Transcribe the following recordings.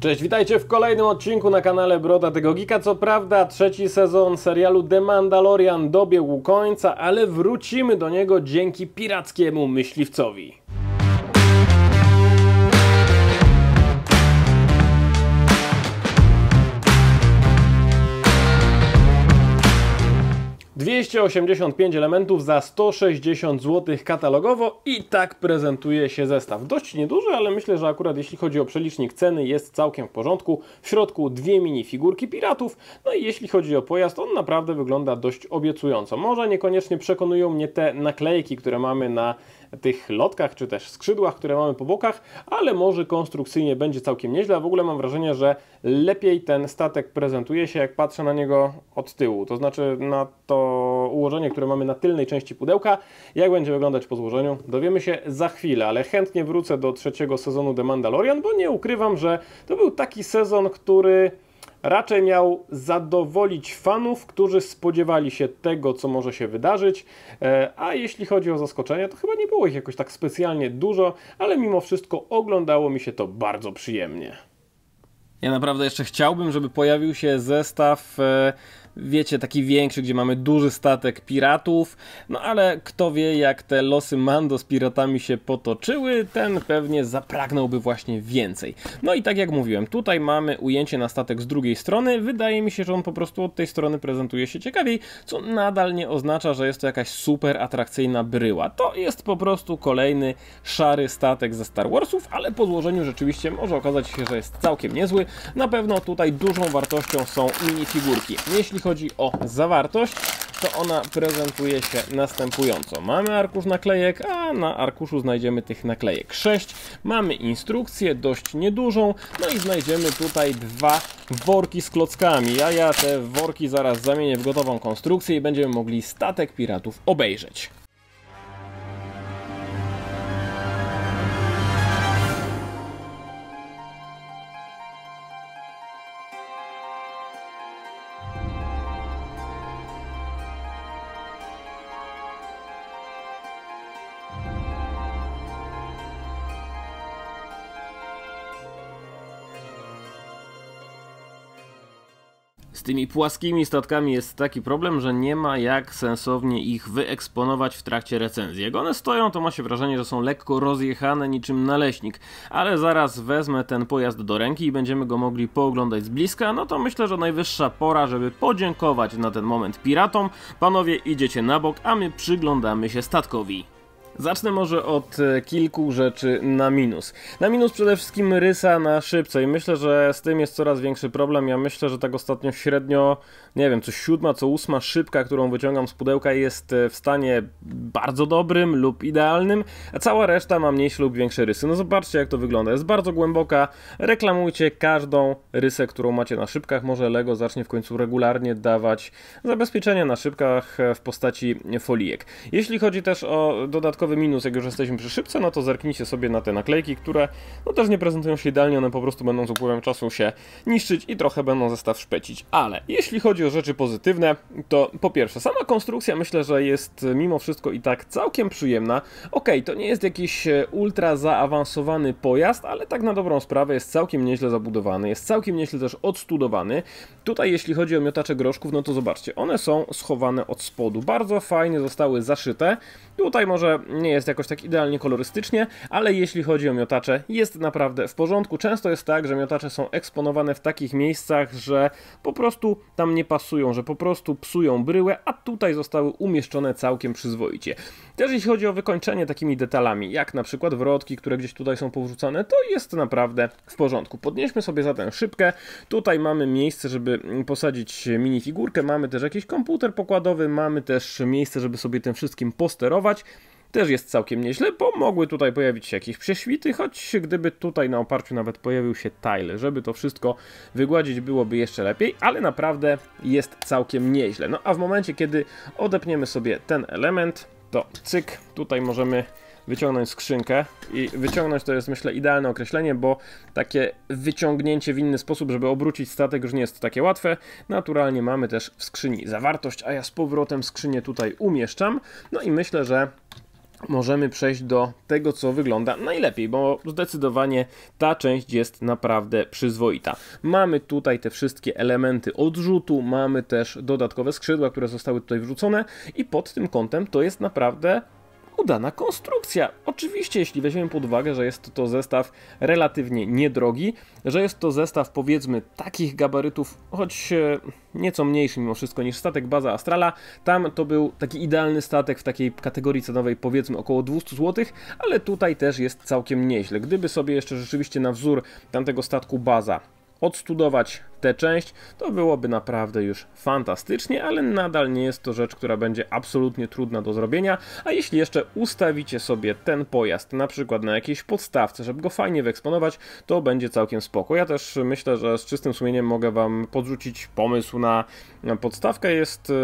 Cześć, witajcie w kolejnym odcinku na kanale Broda tego Gika, Co prawda trzeci sezon serialu The Mandalorian dobiegł końca, ale wrócimy do niego dzięki pirackiemu myśliwcowi. 285 elementów za 160 zł katalogowo i tak prezentuje się zestaw. Dość nieduży, ale myślę, że akurat jeśli chodzi o przelicznik ceny jest całkiem w porządku. W środku dwie minifigurki piratów, no i jeśli chodzi o pojazd, on naprawdę wygląda dość obiecująco. Może niekoniecznie przekonują mnie te naklejki, które mamy na tych lotkach czy też skrzydłach, które mamy po bokach, ale może konstrukcyjnie będzie całkiem nieźle. A w ogóle mam wrażenie, że lepiej ten statek prezentuje się, jak patrzę na niego od tyłu, to znaczy na to ułożenie, które mamy na tylnej części pudełka. Jak będzie wyglądać po złożeniu, dowiemy się za chwilę, ale chętnie wrócę do trzeciego sezonu The Mandalorian, bo nie ukrywam, że to był taki sezon, który Raczej miał zadowolić fanów, którzy spodziewali się tego, co może się wydarzyć. E, a jeśli chodzi o zaskoczenia, to chyba nie było ich jakoś tak specjalnie dużo, ale mimo wszystko oglądało mi się to bardzo przyjemnie. Ja naprawdę jeszcze chciałbym, żeby pojawił się zestaw e, wiecie, taki większy, gdzie mamy duży statek piratów, no ale kto wie, jak te losy Mando z piratami się potoczyły, ten pewnie zapragnąłby właśnie więcej. No i tak jak mówiłem, tutaj mamy ujęcie na statek z drugiej strony, wydaje mi się, że on po prostu od tej strony prezentuje się ciekawiej, co nadal nie oznacza, że jest to jakaś super atrakcyjna bryła. To jest po prostu kolejny szary statek ze Star Warsów, ale po złożeniu rzeczywiście może okazać się, że jest całkiem niezły. Na pewno tutaj dużą wartością są minifigurki. Jeśli jeśli chodzi o zawartość, to ona prezentuje się następująco. Mamy arkusz naklejek, a na arkuszu znajdziemy tych naklejek 6. Mamy instrukcję, dość niedużą, no i znajdziemy tutaj dwa worki z klockami. Ja, ja te worki zaraz zamienię w gotową konstrukcję i będziemy mogli statek piratów obejrzeć. Z tymi płaskimi statkami jest taki problem, że nie ma jak sensownie ich wyeksponować w trakcie recenzji. Jak one stoją, to ma się wrażenie, że są lekko rozjechane niczym naleśnik, ale zaraz wezmę ten pojazd do ręki i będziemy go mogli pooglądać z bliska, no to myślę, że najwyższa pora, żeby podziękować na ten moment piratom. Panowie, idziecie na bok, a my przyglądamy się statkowi. Zacznę może od e, kilku rzeczy na minus. Na minus przede wszystkim rysa na szybce i myślę, że z tym jest coraz większy problem. Ja myślę, że tak ostatnio średnio, nie wiem, co siódma, co ósma szybka, którą wyciągam z pudełka jest e, w stanie bardzo dobrym lub idealnym, a cała reszta ma mniejsze lub większe rysy. No zobaczcie jak to wygląda, jest bardzo głęboka. Reklamujcie każdą rysę, którą macie na szybkach. Może LEGO zacznie w końcu regularnie dawać zabezpieczenia na szybkach e, w postaci folijek. Jeśli chodzi też o dodatkowe dodatkowy minus, jak już jesteśmy przy szybce, no to zerknijcie sobie na te naklejki, które no też nie prezentują się idealnie, one po prostu będą z upływem czasu się niszczyć i trochę będą zestaw szpecić. Ale jeśli chodzi o rzeczy pozytywne, to po pierwsze, sama konstrukcja myślę, że jest mimo wszystko i tak całkiem przyjemna. Ok, to nie jest jakiś e, ultra zaawansowany pojazd, ale tak na dobrą sprawę jest całkiem nieźle zabudowany, jest całkiem nieźle też odstudowany. Tutaj jeśli chodzi o miotacze groszków, no to zobaczcie, one są schowane od spodu. Bardzo fajnie zostały zaszyte. Tutaj może mm, nie jest jakoś tak idealnie kolorystycznie, ale jeśli chodzi o miotacze, jest naprawdę w porządku. Często jest tak, że miotacze są eksponowane w takich miejscach, że po prostu tam nie pasują, że po prostu psują bryłę, a tutaj zostały umieszczone całkiem przyzwoicie. Też jeśli chodzi o wykończenie takimi detalami, jak na przykład wrotki, które gdzieś tutaj są powrzucane, to jest naprawdę w porządku. Podnieśmy sobie zatem szybkę. Tutaj mamy miejsce, żeby posadzić minifigurkę, mamy też jakiś komputer pokładowy, mamy też miejsce, żeby sobie tym wszystkim posterować też jest całkiem nieźle, bo mogły tutaj pojawić się jakieś prześwity, choć gdyby tutaj na oparciu nawet pojawił się tile, żeby to wszystko wygładzić byłoby jeszcze lepiej, ale naprawdę jest całkiem nieźle. No a w momencie, kiedy odepniemy sobie ten element, to cyk, tutaj możemy wyciągnąć skrzynkę i wyciągnąć to jest myślę idealne określenie, bo takie wyciągnięcie w inny sposób, żeby obrócić statek już nie jest takie łatwe. Naturalnie mamy też w skrzyni zawartość, a ja z powrotem skrzynię tutaj umieszczam. No i myślę, że możemy przejść do tego, co wygląda najlepiej, bo zdecydowanie ta część jest naprawdę przyzwoita. Mamy tutaj te wszystkie elementy odrzutu, mamy też dodatkowe skrzydła, które zostały tutaj wrzucone i pod tym kątem to jest naprawdę udana konstrukcja. Oczywiście, jeśli weźmiemy pod uwagę, że jest to zestaw relatywnie niedrogi, że jest to zestaw powiedzmy takich gabarytów, choć e, nieco mniejszy mimo wszystko niż statek baza Astrala, tam to był taki idealny statek w takiej kategorii cenowej powiedzmy około 200 zł, ale tutaj też jest całkiem nieźle. Gdyby sobie jeszcze rzeczywiście na wzór tamtego statku baza odstudować tę część, to byłoby naprawdę już fantastycznie, ale nadal nie jest to rzecz, która będzie absolutnie trudna do zrobienia, a jeśli jeszcze ustawicie sobie ten pojazd na przykład na jakiejś podstawce, żeby go fajnie wyeksponować, to będzie całkiem spoko. Ja też myślę, że z czystym sumieniem mogę Wam podrzucić pomysł na podstawkę. Jest e,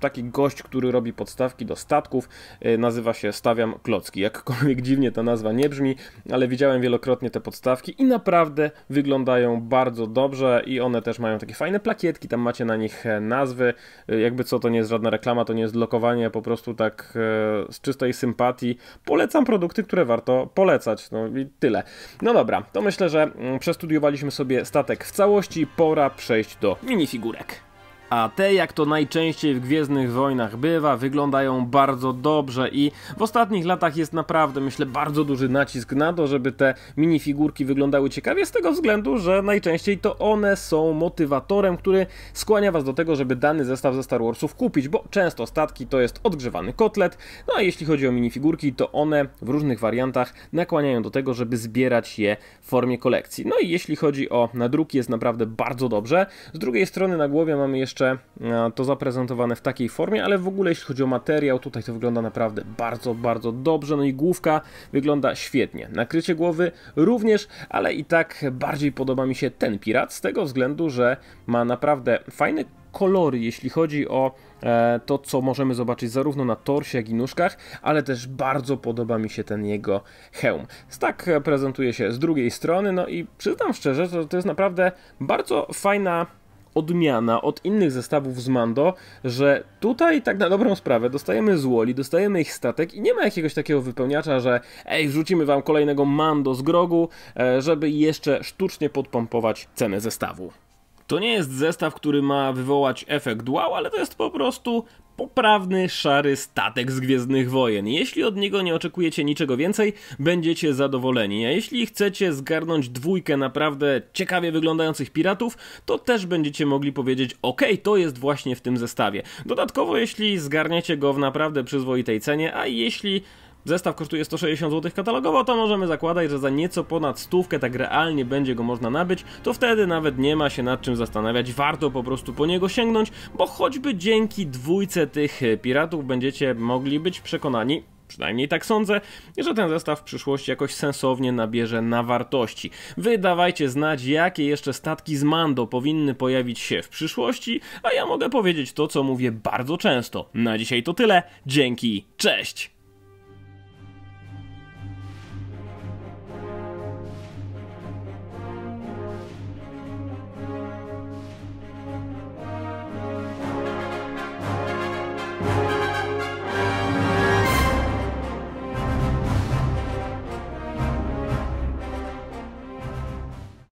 taki gość, który robi podstawki do statków, e, nazywa się Stawiam Klocki. Jakkolwiek dziwnie ta nazwa nie brzmi, ale widziałem wielokrotnie te podstawki i naprawdę wyglądają bardzo dobrze i on one też mają takie fajne plakietki, tam macie na nich e, nazwy. E, jakby co, to nie jest żadna reklama, to nie jest lokowanie, po prostu tak e, z czystej sympatii. Polecam produkty, które warto polecać. No i tyle. No dobra, to myślę, że mm, przestudiowaliśmy sobie statek w całości. Pora przejść do minifigurek. A te, jak to najczęściej w Gwiezdnych Wojnach bywa, wyglądają bardzo dobrze i w ostatnich latach jest naprawdę, myślę, bardzo duży nacisk na to, żeby te minifigurki wyglądały ciekawie, z tego względu, że najczęściej to one są motywatorem, który skłania was do tego, żeby dany zestaw ze Star Warsów kupić, bo często statki to jest odgrzewany kotlet, no a jeśli chodzi o minifigurki, to one w różnych wariantach nakłaniają do tego, żeby zbierać je w formie kolekcji. No i jeśli chodzi o nadruki, jest naprawdę bardzo dobrze. Z drugiej strony na głowie mamy jeszcze jeszcze e, to zaprezentowane w takiej formie, ale w ogóle jeśli chodzi o materiał, tutaj to wygląda naprawdę bardzo, bardzo dobrze, no i główka wygląda świetnie. Nakrycie głowy również, ale i tak bardziej podoba mi się ten pirat z tego względu, że ma naprawdę fajny kolory, jeśli chodzi o e, to, co możemy zobaczyć zarówno na torsie, jak i nóżkach, ale też bardzo podoba mi się ten jego hełm. Tak e, prezentuje się z drugiej strony, no i przyznam szczerze, że to jest naprawdę bardzo fajna odmiana od innych zestawów z Mando, że tutaj tak na dobrą sprawę dostajemy złoli, dostajemy ich statek i nie ma jakiegoś takiego wypełniacza, że ej, wrzucimy wam kolejnego Mando z grogu, e, żeby jeszcze sztucznie podpompować cenę zestawu. To nie jest zestaw, który ma wywołać efekt wow, ale to jest po prostu poprawny, szary statek z Gwiezdnych Wojen. Jeśli od niego nie oczekujecie niczego więcej, będziecie zadowoleni. A jeśli chcecie zgarnąć dwójkę naprawdę ciekawie wyglądających piratów, to też będziecie mogli powiedzieć, ok, to jest właśnie w tym zestawie. Dodatkowo, jeśli zgarniecie go w naprawdę przyzwoitej cenie, a jeśli Zestaw kosztuje 160 zł katalogowo, to możemy zakładać, że za nieco ponad stówkę tak realnie będzie go można nabyć, to wtedy nawet nie ma się nad czym zastanawiać, warto po prostu po niego sięgnąć, bo choćby dzięki dwójce tych e, piratów będziecie mogli być przekonani, przynajmniej tak sądzę, że ten zestaw w przyszłości jakoś sensownie nabierze na wartości. Wy dawajcie znać, jakie jeszcze statki z Mando powinny pojawić się w przyszłości, a ja mogę powiedzieć to, co mówię bardzo często. Na dzisiaj to tyle, dzięki, cześć!